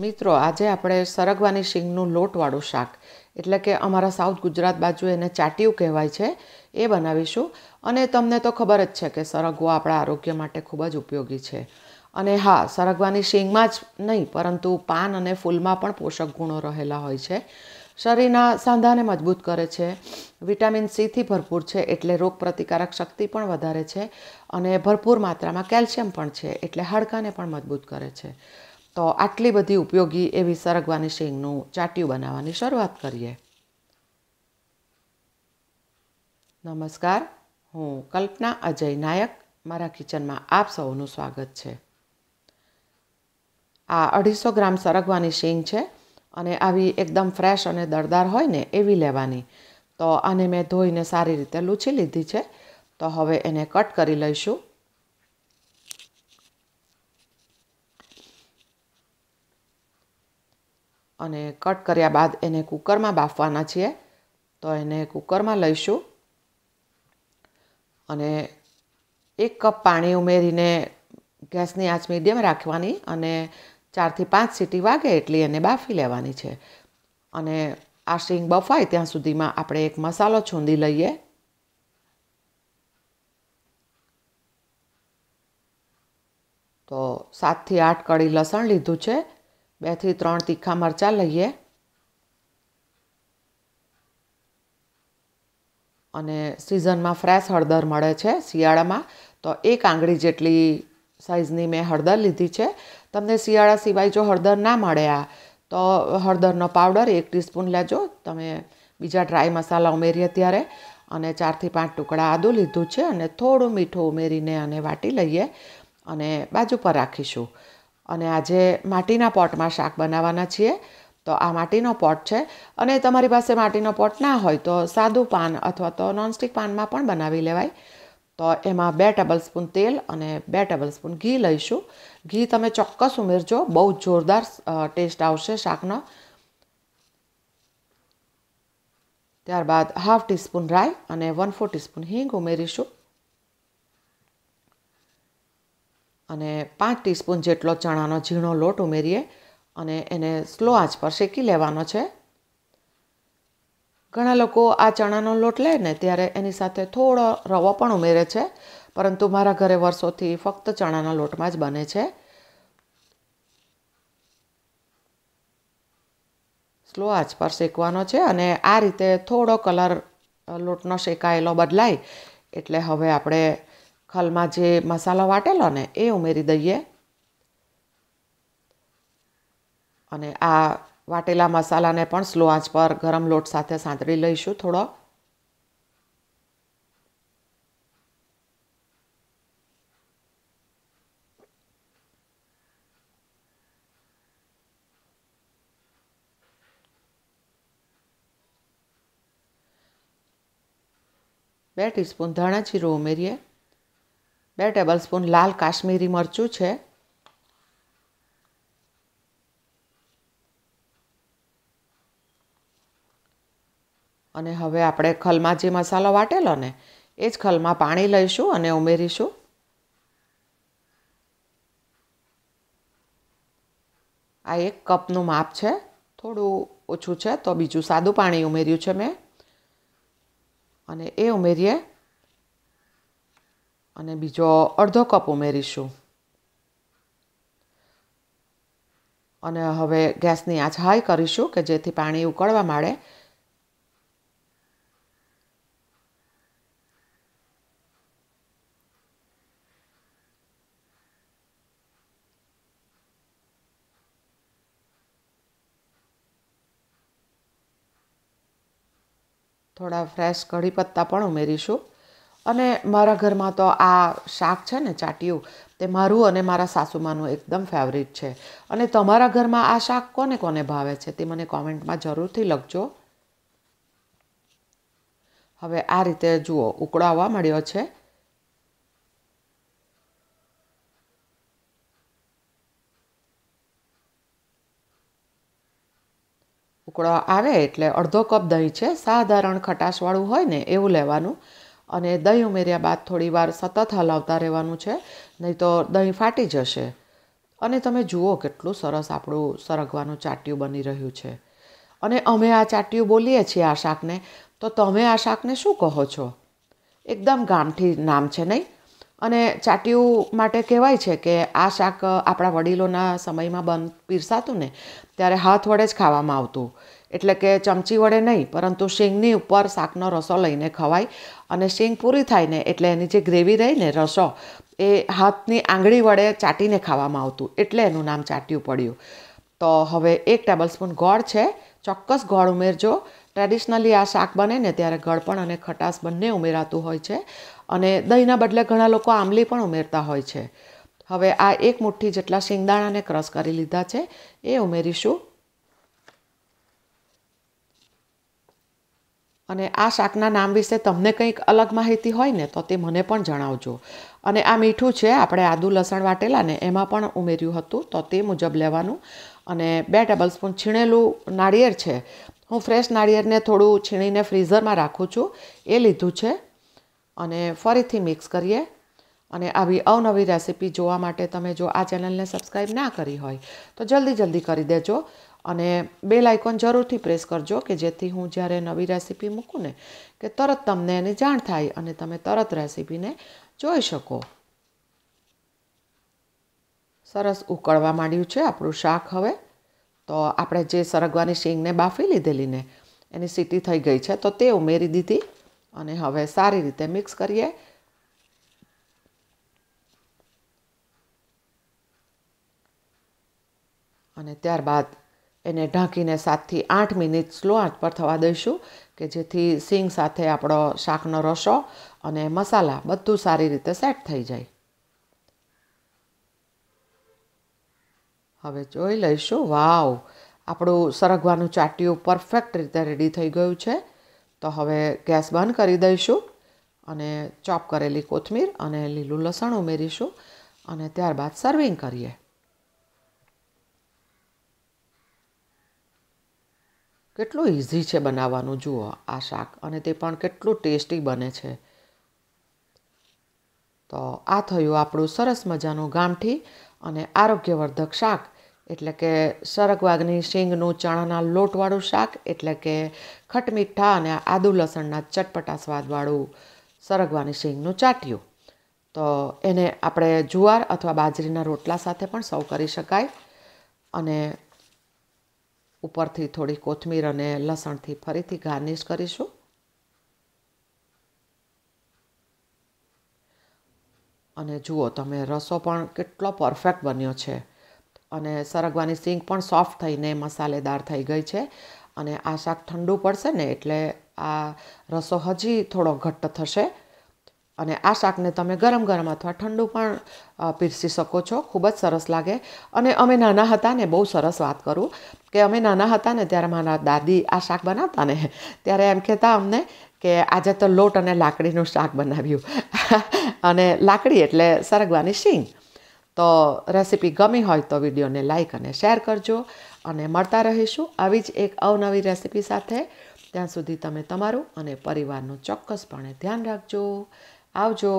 મિત્રો આજે આપણે સરગવાની શીંગનું લોટવાળું શાક એટલે કે અમારા સાઉથ ગુજરાત બાજુ એને ચાટિયું કહેવાય છે એ બનાવીશું અને તમને તો ખબર જ છે કે સરગવો આપણા આરોગ્ય માટે ખૂબ જ ઉપયોગી છે અને હા સરગવાની શીંગમાં જ નહીં પરંતુ પાન અને ફૂલમાં પણ પોષક ગુણો રહેલા હોય છે શરીરના સાંધાને મજબૂત કરે છે વિટામિન સીથી ભરપૂર છે એટલે રોગ પ્રતિકારક શક્તિ પણ વધારે છે અને ભરપૂર માત્રામાં કેલ્શિયમ પણ છે એટલે હાડકાને પણ મજબૂત કરે છે તો આટલી બધી ઉપયોગી એવી સરગવાની શીંગનું ચાટિયું બનાવવાની શરૂઆત કરીએ નમસ્કાર હું કલ્પના અજય નાયક મારા કિચનમાં આપ સૌનું સ્વાગત છે આ અઢીસો ગ્રામ સરગવાની શીંગ છે અને આવી એકદમ ફ્રેશ અને દળદાર હોય ને એવી લેવાની તો આને મેં ધોઈને સારી રીતે લૂછી લીધી છે તો હવે એને કટ કરી લઈશું અને કટ કર્યા બાદ એને કૂકરમાં બાફવાના છીએ તો એને કૂકરમાં લઈશું અને એક કપ પાણી ઉમેરીને ગેસની આંચ મીડિયમ રાખવાની અને ચારથી પાંચ સીટી વાગે એટલી એને બાફી લેવાની છે અને આ શીંગ બફાય ત્યાં સુધીમાં આપણે એક મસાલો છૂંદી લઈએ તો સાતથી આઠ કળી લસણ લીધું છે બેથી ત્રણ તીખા મરચાં લઈએ અને સિઝનમાં ફ્રેશ હળદર મળે છે શિયાળામાં તો એક આંગળી જેટલી સાઇઝની મેં હળદર લીધી છે તમને શિયાળા સિવાય જો હળદર ના મળે આ તો હળદરનો પાવડર એક ટીસ્પૂન લેજો તમે બીજા ડ્રાય મસાલા ઉમેરીએ ત્યારે અને ચારથી પાંચ ટુકડા આદું લીધું છે અને થોડું મીઠું ઉમેરીને અને વાટી લઈએ અને બાજુ પર રાખીશું અને આજે માટીના પોટમાં શાક બનાવવાના છીએ તો આ માટીનો પોટ છે અને તમારી પાસે માટીનો પોટ ના હોય તો સાદું પાન અથવા તો નોનસ્ટિક પાનમાં પણ બનાવી લેવાય તો એમાં બે સ્પૂન તેલ અને બે સ્પૂન ઘી લઈશું ઘી તમે ચોક્કસ ઉમેરજો બહુ જોરદાર ટેસ્ટ આવશે શાકનો ત્યારબાદ હાફ ટીસ્પૂન રાઈ અને વન ફોર ટીસ્પૂન હિંગ ઉમેરીશું અને પાંચ ટીસ્પૂન જેટલો ચણાનો ઝીણો લોટ ઉમેરીએ અને એને સ્લો આંચ પર શેકી લેવાનો છે ઘણા લોકો આ ચણાનો લોટ લે ને ત્યારે એની સાથે થોડો રવો પણ ઉમેરે છે પરંતુ મારા ઘરે વર્ષોથી ફક્ત ચણાના લોટમાં જ બને છે સ્લો આંચ પર શેકવાનો છે અને આ રીતે થોડો કલર લોટનો શેકાયેલો બદલાય એટલે હવે આપણે ખલમાં જે મસાલો વાટેલો ને એ ઉમેરી દઈએ અને આ વાટેલા મસાલાને પણ સ્લો આંચ પર ગરમ લોટ સાથે સાંતળી લઈશું થોડો બે ટીસ્પૂન ધાણા જીરું ઉમેરીએ બે ટેબલસ્પૂન લાલ કાશ્મીરી મરચું છે અને હવે આપણે ખલમાં જે મસાલો વાટેલો ને એ જ ખલમાં પાણી લઈશું અને ઉમેરીશું આ એક કપનું માપ છે થોડું ઓછું છે તો બીજું સાદું પાણી ઉમેર્યું છે મેં અને એ ઉમેરીએ અને બીજો અડધો કપ ઉમેરીશું અને હવે ગેસની આંચ હાઈ કરીશું કે જેથી પાણી ઉકળવા માંડે થોડા ફ્રેશ કઢી પત્તા પણ ઉમેરીશું અને મારા ઘરમાં તો આ શાક છે ને ચાટિયું તે મારું અને મારા સાસુમાનું એકદમ ફેવરિટ છે અને તમારા ઘરમાં આ શાક કોને કોને ભાવે છે તે મને કોમેન્ટમાં જરૂરથી લખજો હવે આ રીતે જુઓ ઉકળો આવવા મળ્યો છે ઉકળો આવે એટલે અડધો કપ દહીં છે સાધારણ ખટાશવાળું હોય ને એવું લેવાનું અને દહીં ઉમેર્યા બાદ થોડી વાર સતત હલાવતા રહેવાનું છે નહીં તો દહીં ફાટી જશે અને તમે જુઓ કેટલું સરસ આપણું સરગવાનું ચાટિયું બની રહ્યું છે અને અમે આ ચાટિયું બોલીએ છીએ આ શાકને તો તમે આ શાકને શું કહો છો એકદમ ગામઠી નામ છે નહીં અને ચાટિયું માટે કહેવાય છે કે આ શાક આપણા વડીલોના સમયમાં બન પીરસાતું ને ત્યારે હાથ વડે જ ખાવામાં આવતું એટલે કે ચમચી વડે નહીં પરંતુ શીંગની ઉપર શાકનો રસો લઈને ખવાય અને શીંગ પૂરી થાય ને એટલે એની જે ગ્રેવી રહી ને રસો એ હાથની આંગળી વડે ચાટીને ખાવામાં આવતું એટલે એનું નામ ચાટિયું પડ્યું તો હવે એક ટેબલસ્પૂન ગોળ છે ચોક્કસ ગોળ ઉમેરજો ટ્રેડિશનલી આ શાક બને ને ત્યારે ગળપણ અને ખટાશ બંને ઉમેરાતું હોય છે અને દહીંના બદલે ઘણા લોકો આમલી પણ ઉમેરતા હોય છે હવે આ એક મુઠ્ઠી જેટલા શિંગદાણાને ક્રશ કરી લીધા છે એ ઉમેરીશું અને આ શાકના નામ વિશે તમને કંઈક અલગ માહિતી હોય ને તો તે મને પણ જણાવજો અને આ મીઠું છે આપણે આદુ લસણ વાટેલાને એમાં પણ ઉમેર્યું હતું તો તે મુજબ લેવાનું અને બે સ્પૂન છીણેલું નાળિયેર છે હું ફ્રેશ નાળિયેરને થોડું છીણીને ફ્રીઝરમાં રાખું છું એ લીધું છે અને ફરીથી મિક્સ કરીએ અને આવી અવનવી રેસીપી જોવા માટે તમે જો આ ચેનલને સબસ્ક્રાઈબ ના કરી હોય તો જલ્દી જલ્દી કરી દેજો અને બેલ આઇકોન જરૂરથી પ્રેસ કરજો કે જેથી હું જ્યારે નવી રેસીપી મૂકું ને કે તરત તમને એની જાણ થાય અને તમે તરત રેસીપીને જોઈ શકો સરસ ઉકળવા માંડ્યું છે આપણું શાક હવે તો આપણે જે સરગવાની શીંગને બાફી લીધેલી ને એની સીટી થઈ ગઈ છે તો તે ઉમેરી દીધી અને હવે સારી રીતે મિક્સ કરીએ અને ત્યારબાદ એને ઢાંકીને સાતથી આઠ મિનિટ સ્લો આંચ પર થવા દઈશું કે જેથી સિંગ સાથે આપણો શાકનો રસો અને મસાલા બધું સારી રીતે સેટ થઈ જાય હવે જોઈ લઈશું વાવ આપણું સરગવાનું ચાટિયું પરફેક્ટ રીતે રેડી થઈ ગયું છે તો હવે ગેસ બંધ કરી દઈશું અને ચોપ કરેલી કોથમીર અને લીલું લસણ ઉમેરીશું અને ત્યારબાદ સર્વિંગ કરીએ કેટલું ઇઝી છે બનાવવાનું જુઓ આ શાક અને તે પણ કેટલું ટેસ્ટી બને છે તો આ થયું આપણું સરસ મજાનું ગામઠી અને આરોગ્યવર્ધક શાક એટલે કે સરગવાગની શીંગનું ચણાના લોટવાળું શાક એટલે કે ખટમીઠા અને આદુ લસણના ચટપટા સ્વાદવાળું સરગવાની શીંગનું ચાટિયું તો એને આપણે જુવાર અથવા બાજરીના રોટલા સાથે પણ સર્વ કરી શકાય અને ઉપરથી થોડી કોથમીર અને લસણથી ફરીથી ગાર્નિશ કરીશું અને જુઓ તમે રસો પણ કેટલો પરફેક્ટ બન્યો છે અને સરગવાની સિંગ પણ સોફ્ટ થઈને મસાલેદાર થઈ ગઈ છે અને આ શાક ઠંડુ પડશે ને એટલે આ રસો હજી થોડો ઘટ્ટ થશે અને આ શાકને તમે ગરમ ગરમ અથવા ઠંડુ પણ પીરસી શકો છો ખૂબ જ સરસ લાગે અને અમે નાના હતા ને બહુ સરસ વાત કરું કે અમે નાના હતા ને ત્યારે મારા દાદી આ શાક બનાવતા ને ત્યારે એમ કહેતા અમને કે આજે તો લોટ અને લાકડીનું શાક બનાવ્યું અને લાકડી એટલે સરગવાની શીંગ તો રેસીપી ગમી હોય તો વિડીયોને લાઈક અને શેર કરજો અને મળતા રહીશું આવી જ એક અવનવી રેસીપી સાથે ત્યાં સુધી તમે તમારું અને પરિવારનું ચોક્કસપણે ધ્યાન રાખજો આવજો